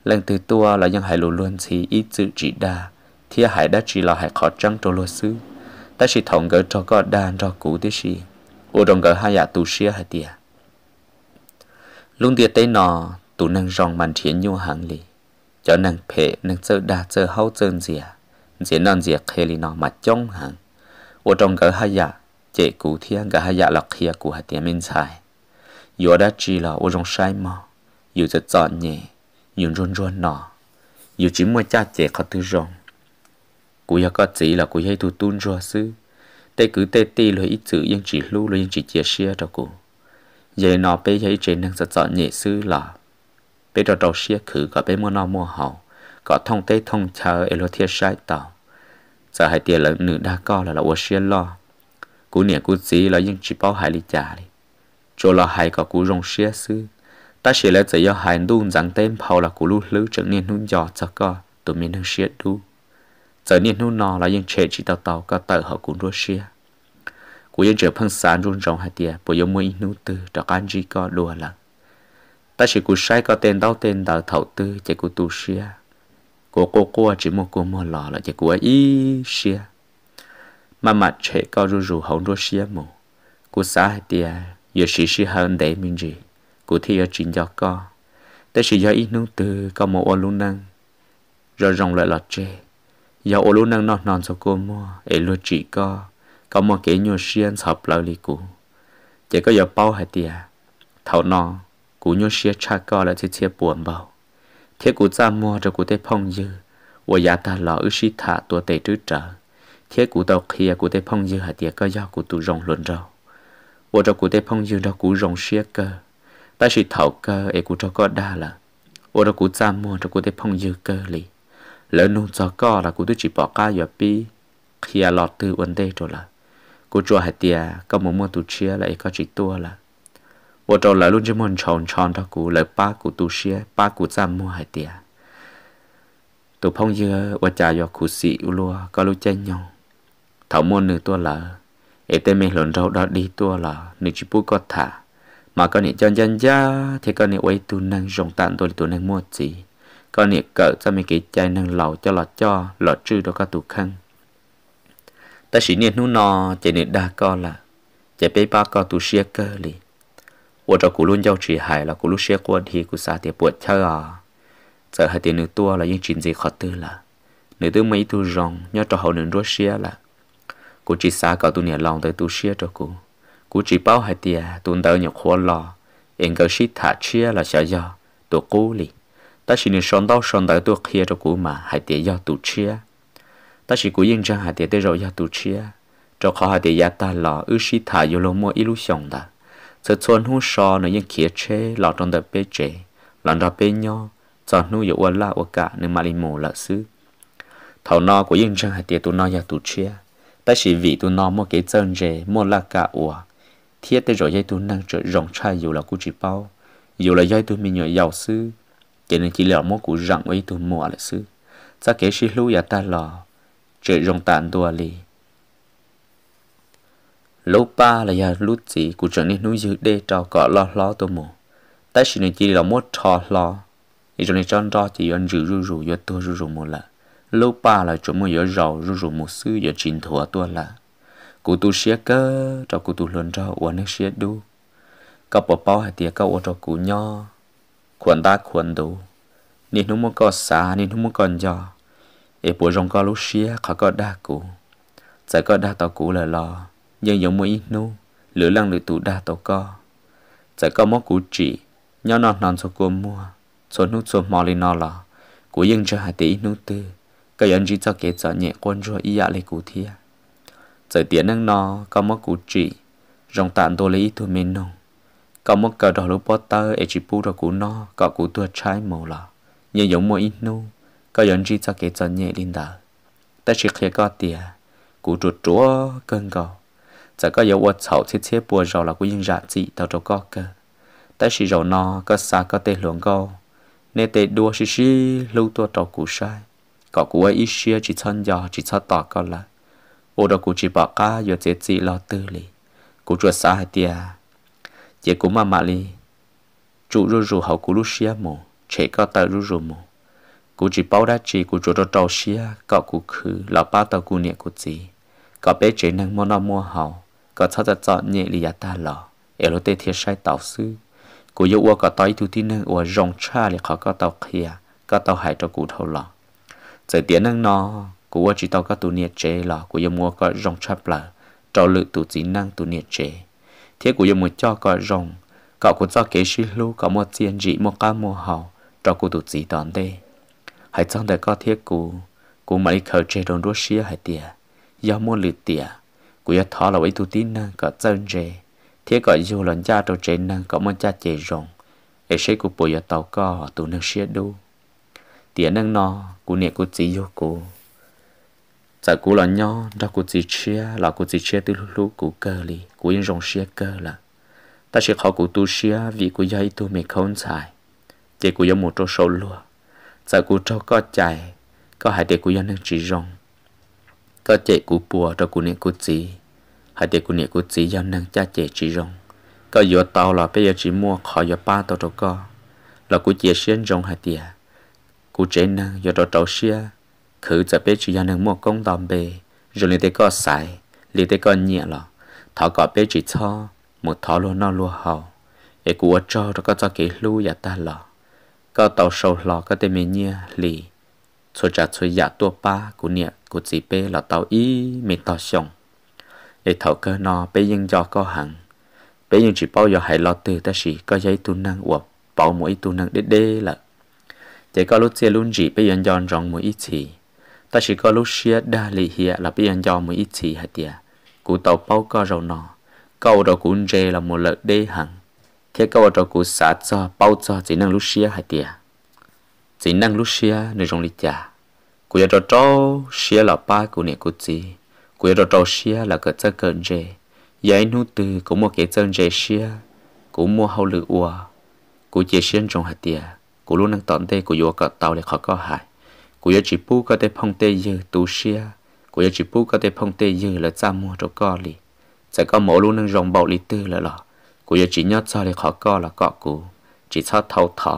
lần từ tua là dân hải lù luôn chỉ ít chữ chỉ đa thì hải đã chỉ là hải khó trăng cho lúa xứ ta chỉ thống gỡ cho có đan cho cụ thế gì ô đồng gỡ hai nhà dạ tu xia hai tiệt lúc tiệt tây nọ tu năng rong màn thiện nhu hàng lì cho năng phê năng chơi đa chơi hậu chơi dìa diễn non diệt khê li nó mà trong hàng ô trong cái hai dạ chế cú thiên cái hai dạ là khía của hai tiếng minh sai yo đã chỉ là ô trong sai mà yo sẽ chọn nhẹ yo run run nọ, yo chỉ mua cha chế khó tư rong cú ya có chỉ là cú hay tu tuôn rồi sư tê cứ tê tê rồi ít chữ yên chỉ lưu rồi yên chỉ chia sẻ cho cú vậy nọ bây giờ chế năng sẽ chọn nhẹ sư là bây giờ đầu sẻ khử cả bây mua nọ mua hậu có thông tế thông chờ ê lô thiết sai tàu sợ hai tiền là nữ đa co là là ô xuyên lo cú nè cú gì là những chỉ bao hai lý trả đi chỗ là hai có cú rong xia sư ta sẽ là chỉ yêu hai đun rằng tên phao là cú lú lú chẳng nên hun giò cho co tụi mình hưng xia đu giờ nên hun nò là những trẻ chỉ tàu tàu có tờ họ cú rô xia cú yên trở phăng sán run rong hai tiền bởi yếu mui nu tư cho can gì co đùa lắm ta chỉ cú sai có tên đau tên đào thầu tư chạy cú tu xia của cô cô chỉ một cô mua lò là chỉ của ý xia mà mặt trẻ cao rù rù hổng rù xia mù cô xã hay tia giờ xí xí hơn để mình gì cô thì ở chính do co แต่สิยาอีนุ่งตือก็มัวลุนังเราจงเลยหลอดเจยาอลุนังนอนนอนสกุลมัวเอลุจิก็ก็มัวเกี่ยวเชียนสอบเราลีกูเจก็อย่าเป้าให้เตียเท่านอกูโยเชียชาก็แล้วเชียปวนเบา thế cụ ra mua cho cụ tê phong dư và giá dạ ta lọ ư sĩ thả tua tê trứ trở thế cụ tàu kia à cụ tê phong dư hạt tiệt cơ do cụ tụ rồng luận rồi và cho cụ tê phong dư đó cụ rồng xia cơ ta sĩ thảo cơ ấy cụ cho có đa là và cho cụ ra mua cho cụ tê phong dư cơ lì lỡ nung cho có là cụ tê chỉ bỏ ca giờ bi, khi à lọt từ vấn đề rồi là cụ chùa hạt tiệt có muốn mua tụ chia lại có chỉ tua là bộ trò lại luôn chỉ muốn chọn chọn đó cũ lại ba cụ tu xe ba cụ giam mua hai tiền tụ phong dưa và trà do cụ sĩ u lúa có lúc chơi nhau thảo mua nửa tua là ế tê mình lộn rau đi tua là nửa chỉ bút có thả mà con nè chân chân ra thì con nè quay tu năng rong tạm tôi tu năng mua gì con nè cỡ cho mình cái chai năng lẩu cho lọt cho lọt trừ đó các tụ khăn ta chỉ nè nu nò chạy nè đa co là chạy bé ba co tu xe cơ liền 我这古论要只海了，古路些关系古啥的不巧啊，这还得你多了，因真正好得了，你都没多让，要找好人多些了，古只啥搞多年浪的多些着古，古只包还得多得你活了，应该是他些了小要多鼓励，但是你上到上到多些着古嘛，还得要多些，但是古认真还得得要要多些，这好还得要大了，二是他有了么一路想的。sự xuân hú sò nó những kia chê lọt trong đợt bê chê lọt đợt bê nhò cho nu yếu ua la ua cả nên mà linh mù lợ sư thảo no của yên chân hạt tiệt tu no ya tu chia ta chỉ vì tu no mua cái chân rề mua la cả ua thiết tới rồi dây tu năng trở rộng trai yếu là cụ chỉ bao yếu là dây tu mình nhỏ giàu sư cho nên chỉ là mua cụ rộng ấy tu mua là sư ta kế sĩ lưu ya ta lò trở rộng tàn tua à li lô ba là giờ lút gì cụ trưởng nên núi dưới để cho cọ lo lo tôi mồ ta chỉ nên chỉ là một trò lo thì cho nên chọn trò chỉ ăn rượu rượu rượu giờ tôi rượu rượu một là lô ba là chỗ mua giờ rầu rượu rượu một sư giờ chín thua tôi là cụ tu xia cơ cho cụ tu lớn trò uống nước xia đu các bà bao hay tiệt các ô cho cụ nho quần ta quần đủ nên không muốn có xa nên không muốn còn giò ấy bố rong có lúc xia khó có đa cụ giải có đa tao cụ là lo dân giống mỗi nu lửa lăng lửa tủ đa tổ co giải co móc cú chỉ nhau non non số cua mua số nút số mò lên nó lò của dân cho hai tỷ nút tư cái dân chỉ cho kế cho nhẹ quân rồi ý ạ lấy cú thia giải tiền năng nó có móc cú chỉ rong tạm tôi lấy ít thôi mình nông có móc cờ đỏ lúc bót tơ ấy chỉ bu rồi cú nó có cú tua trái màu lò nhân giống mỗi nu có dân chỉ cho kế cho nhẹ lên đời ta chỉ khi có tiền cú chuột chúa cơn cầu giờ có dấu vật sầu thiết chế bùa rồi là của dân giả chị tàu trâu có cơ tới xì rồi nó có xa có tê luồng gâu nê tê đua xì xì lưu tua trâu củ sai có củ ấy ít chỉ thân giò chỉ cho tỏ có là ô đầu củ chỉ bỏ cá giờ chết chị lo tư lì củ chua xa hai tia chỉ củ mà mà lì chủ rù rù hậu củ lúc xìa mù chế có tờ rù rù mù cú chỉ bảo đã chỉ cú chỗ đó trâu xia cọ cú khứ là ba tàu cú niệm cú gì cọ bé chế năng mua nó mua hậu có cho cho cho nhẹ lì ta lò ở lô tê thiết sai tàu sư cô yêu ua có tói thu tin nâng ua rong cha lì khó có tàu kia có tàu hải cho cụ thâu lò giờ tiến nâng nó cô ua chỉ tàu có tu nhiệt chế lò cô yêu mua có rong cha lờ cho lự tu chỉ năng tu nhiệt chế thế cô yêu mua cho có rong cậu cũng cho kế sĩ lưu có một tiền dị mua ca mua hào cho cụ tu chỉ đón đây hãy trong đời có thiết cụ cô mà đi khởi chế đồn đua xia hải tiệt do mua lự tiệt กูยท้อเราไว้ทุตินนะก็เจ้าเจเทียก็อยู่หลังจ้าตัวเจนะก็มันจ้าเจรองไอ้เชกูป่วยยาเตาก็ตูนังเชียดูเตียนังนอกูเนี่ยกูจีโยกูจากกูหลังย่อเรากูจีเชียเรากูจีเชียตุลูกูเกลีกูยังรองเชียเกล่ะแต่เชียเขากูตูเชียวีกูย่อยตัวไม่เข้าใจเจกูยังหมดตัวโซลัวจากกูเจ้าก็ใจก็หายเด็กกูยังนั่งจีรอง có chế cú bùa cho cú niệm cú chí hai chế cú niệm cú chí do năng cha chế chỉ rong có giờ tàu là bây giờ chỉ mua khỏi giờ ba tàu cho co là cú chế xuyên rong hai tia cú chế năng giờ tàu tàu khử giờ bây chỉ do mua công đòn bề rồi liền tới có xài liền tới có nhẹ lọ thọ có bây chỉ cho một thọ luôn nó luôn hầu để cú cho cho có cho kỹ lưu và ta lọ tàu sầu lọ có tên mình nhia lì cho trả cho tua ba cú niệm của chị bé là tao ý mình tao xong để thảo cơ nó bé dân cho có hẳn bé dân chỉ bao giờ hãy lo từ ta chỉ có giấy tu năng của bảo mỗi tu năng đế đế là chỉ có lúc xe luôn chỉ bé dân do rong mỗi ít chỉ ta chỉ có lúc xe đa lì hiệp là bé dân do mỗi ít chỉ hạt tiệt cụ tàu bao co rầu nó câu đầu cũng rê là một lợi đế hẳn thế câu đầu cụ xả cho bao cho chỉ năng lúc xe hạt tiệt chỉ năng lúc xe nơi rong lì chả กูจะโจเชียหล่อป้ากูเนี่ยกูจีกูจะโจเชียหล่อก็จะเกินเจยัยนู่ตือกูมัวเกินเจเชียกูมัวเฮาหรืออัวกูเจเชียนจงหัดเตียกูรู้นั่งตอนเต้กูอยู่กับเตาเลยเขาก็หายกูจะจีปูก็ได้พองเตยือตูเชียกูจะจีปูก็ได้พองเตยือแล้วจ้ามัวโจก็ลีจะก็หมอรู้นั่งรองเบาลิตือแล้วหรอกูจะจีนยอดซาเลยเขาก็ละก็กูจีชอบเท่าทอ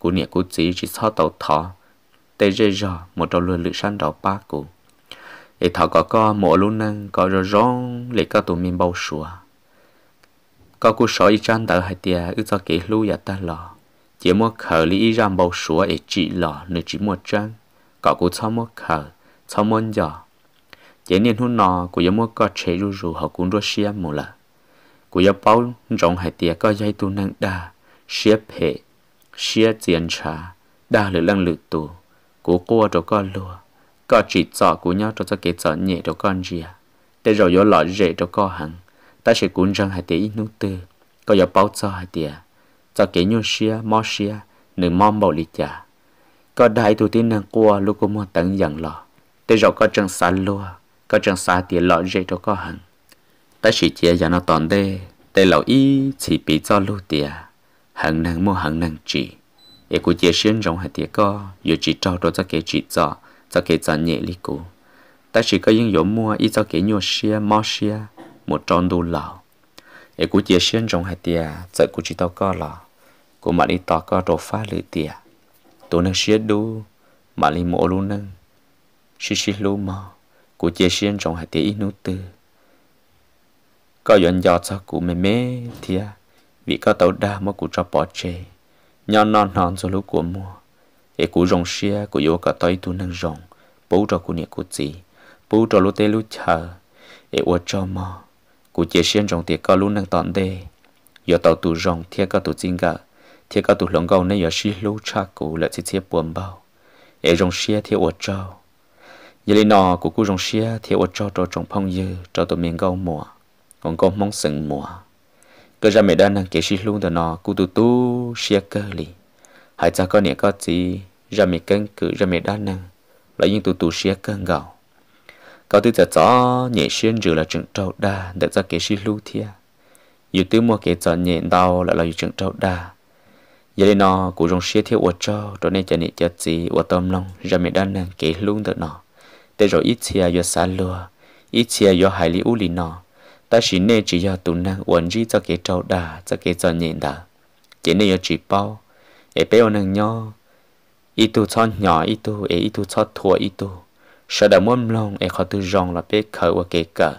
กูเนี่ยกูจีจีชอบเต่าทอ tê rê rò một trâu lươn lự săn đỏ ba cụ để thảo có co mộ luôn năng có rò rong lấy các tụ mình bao sủa có cú sói chăn đỡ hai tia ư cho kế lưu ya ta lò chỉ mua khờ lý ram bao sủa để trị lò nửa chỉ mua trăng có cú cho mua khờ cho mua giò chỉ nên hôn nọ của giờ mua có chế rù rù họ cũng rô xia mù là của giờ bao rộng hai tia có dây tu năng đa xia phệ xia tiền trà đa lửa lăng lửa tù của cua cho con lùa có chỉ sợ của nhau cho cho kể sợ nhẹ cho con gì à để rồi gió lọ rễ cho con hằng, ta sẽ cuốn răng hai tiếng nút tư có gió bao cho hai tiếng cho kể nhau xia mò xia nửa mong bảo lý chả có đại thủ tin năng cua lúc có mua tận dần lọ để rồi có chân xa lùa có chân xa tiếng lọ rễ cho con hằng, ta sẽ chia ra nó toàn đê để lão y chỉ bị cho lùa tiếng hằng năng mua hằng năng chỉ e của chế xuyên rộng hạt tiệt co chỉ cho đồ cho cái chỉ cho cho cái cho nhẹ lý cụ ta những yếu mua ít cho cái nhua xia mò xia một tròn đu lão e của chế xuyên rộng hạt tiệt cho chỉ tao co lò của mà đi tao co đồ phá lử tiệt tổ năng xia đu mà đi mổ luôn năng xí xí lu mò của chế xuyên rộng hạt tiệt ít nút có dọn dọt cho cụ mẹ mẹ thiệt vì có tàu đa mà cụ cho bỏ chơi nhỏ non non rồi lúc của mùa ế cú rong xia của yếu cả tay tu nâng rong bố trò của nhiệt của gì, bố trò lúc tê lúc chờ ế ua cho mò của chế xuyên rong tiệt cao lúc nâng tọn đê giờ tàu tu rong thiệt cao tu chính gà thiệt cao tu lồng gầu nên giờ xí lúc cha cũ lại chỉ thiệt buồn bao ế rong xia thiệt ua cho giờ lên nọ của cú rong xia thiệt ua cho trò trong phong dư trò tụ miền gầu mùa còn có mong sừng mùa cơ ra mẹ đơn năng kể xí luôn tờ nó cụ tu tu xia cơ lì hãy cho con nhẹ có gì ra mẹ cân cử ra mẹ đơn năng lại những tu tu xia cơ gạo có tư giờ gió nhẹ xuyên rửa là trường trâu đa để cho kể xí luôn thia dù tư mua kể cho nhẹ đau lại là dù trường trâu đa giờ đây nó cụ dùng xia thiếu ở cho rồi nên cho nhẹ cho gì ở tâm lòng ra mẹ đơn năng kể luôn tờ nó để rồi ít xia vô xa lừa ít xia vô hải lý u lì nó ta chỉ nên chỉ cho tụi nàng uẩn gì cho cái trâu đà cho cái cho nhện đà chỉ nên chỉ bao để béo nàng nhau ít tu cho nhỏ ít tu ấy ít tu cho thua ít tu sợ đã muốn lòng ấy khó tự rong là biết khởi qua cái cỡ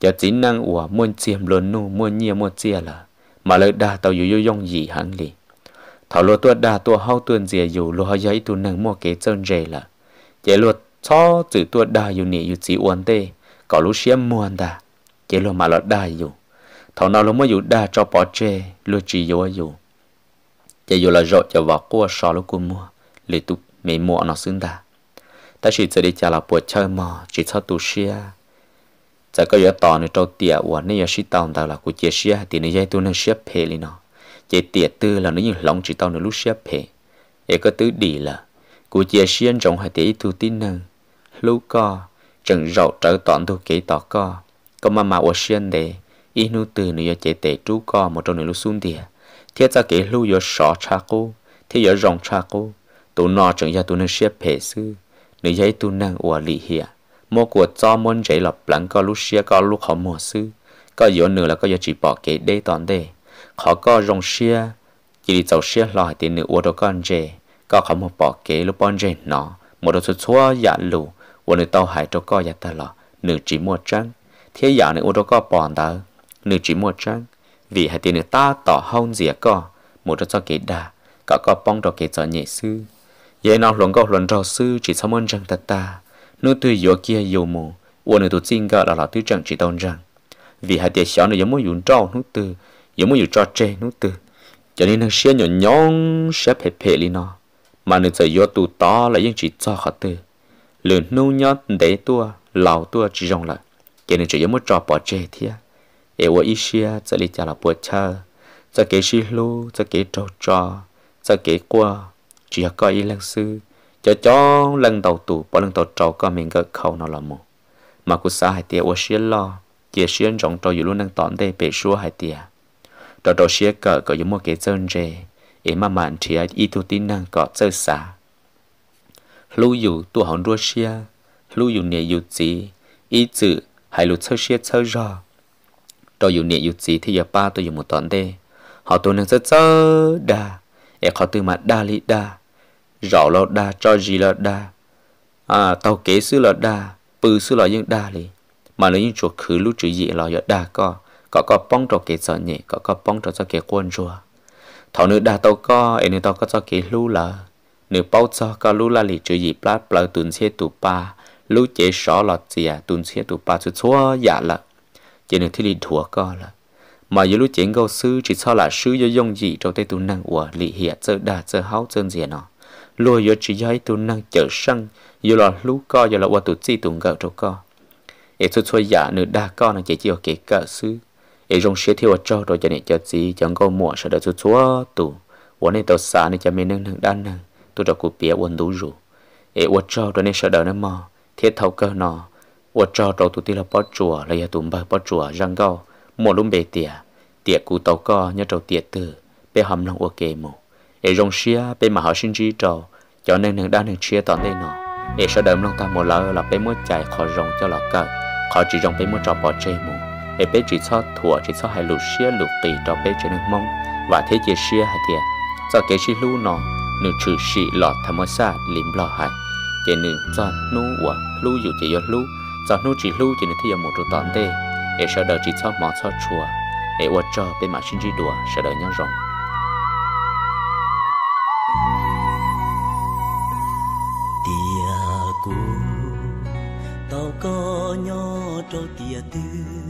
giờ chỉ năng ủa muốn chiêm luôn nu muốn nhiều muốn chia là mà lời đa tàu yếu yong gì hẳn đi, thảo luật tua đa tua hao tuần dìa dù lúa hao giấy tu năng mua cái chân rề là chế luật cho chữ tua đa dù nị dù chỉ uẩn tê có lúc xiêm muôn đà chế lo mà lo đa dù thằng nào lo mới dù đa cho bỏ chê lo chỉ dù dù chế dù là rõ cho vào cua sò lo cua mua lì tu mấy mua nó xứng đa ta chỉ chỉ đi chả là buổi chơi mà chỉ sao tu xia chả có giờ tỏ nữa trâu tiệt của nên giờ xí tao tao là của chế xia thì nên dây tu nên xia phê lên nó chỉ tiệt tư là nó như lòng chỉ tao nó lúc xếp phê ấy có tứ đi là của chế xia trong hai tỷ tu tin năng lúc co chẳng rậu trở toàn thu kỹ tỏ co ก็มามาอเชียนเดอีนูตื่นหนูจะเจเตจู้ก็มาตรงหนูลูซุนเดียเทียจะเกลูยสอชากูเทียรองชากูตัวนอจังยาตัวนเชียเพซื้อหนูยัยตัวนางอวลีเฮียมัวกวดจอมนใจหลับหลังก็ลูเชียก็ลูกเขาหมอซื้อก็ยอหนูแล้วก็ยอจีปอกเกเดตอนเดขอก็รองเชียจีดีเจ้าเชียลอยตีหนูอวดก้อนเจก็เขามาปอกเกลูกปอนเจเนาะหมดสุดชั่วอย่าลูวันนี้เต้าหายตัวก็อย่าตลอดหนูจีมัวจัง thế giả nữa ô tô có bọn ta nữ chỉ một trang vì hai tiền ta tỏ hôn dĩa có một cho kế đà cả có bong cho kế cho nhẹ sư vậy nào luận có luận trò sư chỉ xong ơn rằng ta ta nữ tôi yếu kia yếu mù ô nữ tôi xin gỡ đó là tư chẳng chỉ tôn rằng vì hai tiền xóa nữ giống mỗi dùng trò nữ tư giống mỗi dùng trò chê nữ tư cho nên nó xe nhỏ nhóng, sẽ phê phê li nó mà nữ sẽ yếu tù to là những chỉ cho khó tư lượn nô nhót để tua lão tua chỉ rong lại cái này chỉ giống một trò bỏ chê thôi. ở ở Asia sẽ đi chả là bỏ chơ cho cái xí lu cho cái trò trò cho cái qua chỉ có coi lăng sư cho chọn lần đầu tù bỏ lần đầu trâu, có mình cái khâu nào là một mà cũng sao hai tia ở Asia lo chỉ xuyên rộng trò dù luôn đang tóm đây bể xua hai tia trâu trâu xia cỡ có giống một cái chân rề ấy mà mạn thì ai ít tin năng có chơi xa lưu dụ tu hòn rua lưu dụ nè dụ gì ít chữ hay lụt sơ xia sơ ra tôi dù nịa dù gì thì giờ ba tôi dù một tuần đây họ tôi nên sơ sơ đà e họ từ mà đa lý đa rõ lo đa cho gì lo đa à tàu kế sư lo đa bự sư lo nhưng đa lì, mà nếu như chuột khứ lúc chữ gì lo giờ đa co có có bông trò kế sợ nhẹ có có bông trò cho kế quân rùa thảo nữ đa tàu có, e nữ tàu có cho kế lưu lờ nữ bao cho có lưu là lì chữ gì plát plơ tuần xe tụ pa lưu chế sọ là gì à tuần xe tụ ba chú chúa dạ là chế nên thiết lý thua co là mà giờ lưu chế ngô sư chỉ sao là sư do dùng gì trong tay tụ năng của lì hìa giờ đà giờ háo chân gì nó lùi giờ chỉ giấy tụ năng chở sang giờ là lúc co giờ là qua tụ chi tụ gỡ trong co ấy chú chúa dạ nửa đa co là chế chiều kê cỡ sư ấy dùng xe theo cho rồi cho nên cho gì chẳng có mua sợ đỡ chú chúa tụ วันนี้ตัวสารนี่จะมีนึ่งหนึ่งด้านหนึ่งตัวจะกูเปียวันดูรูเอวัดเจ้าตัวนี้เสด็จนั่นมา thiết thấu cơ nó ở cho trâu tụi tí là bó chùa lấy giờ tụi bà bó chùa răng gâu mùa lúc bề tiệt, tiệt cụ tàu co nhớ trâu tiệt từ bê hầm lòng ở kề mù để rong xia bê mà họ sinh chi trâu cho nên nàng đa nàng chia toàn đây nó để sợ đầm lòng ta một lỡ là bê mua chạy khỏi rong cho lọt, cờ khỏi chỉ rong bê mua trò bó chê mù để bê chỉ cho thua chỉ cho hai lụt xia lụt tỉ trò bê chỉ nàng mong và thế chia xia hai tiệt, do kế chi lưu nó nữ trừ sĩ lọt thầm xa lìm lọ hại chỉ nên cho nu và lu dù chỉ do lu cho nu chỉ lu chỉ nên thấy một chút tán tê để sau đó chỉ cho mỏ cho chùa để ở cho bên mà xin chỉ đùa sau đó nhau rộng tia cô tao có nhỏ trâu tia tư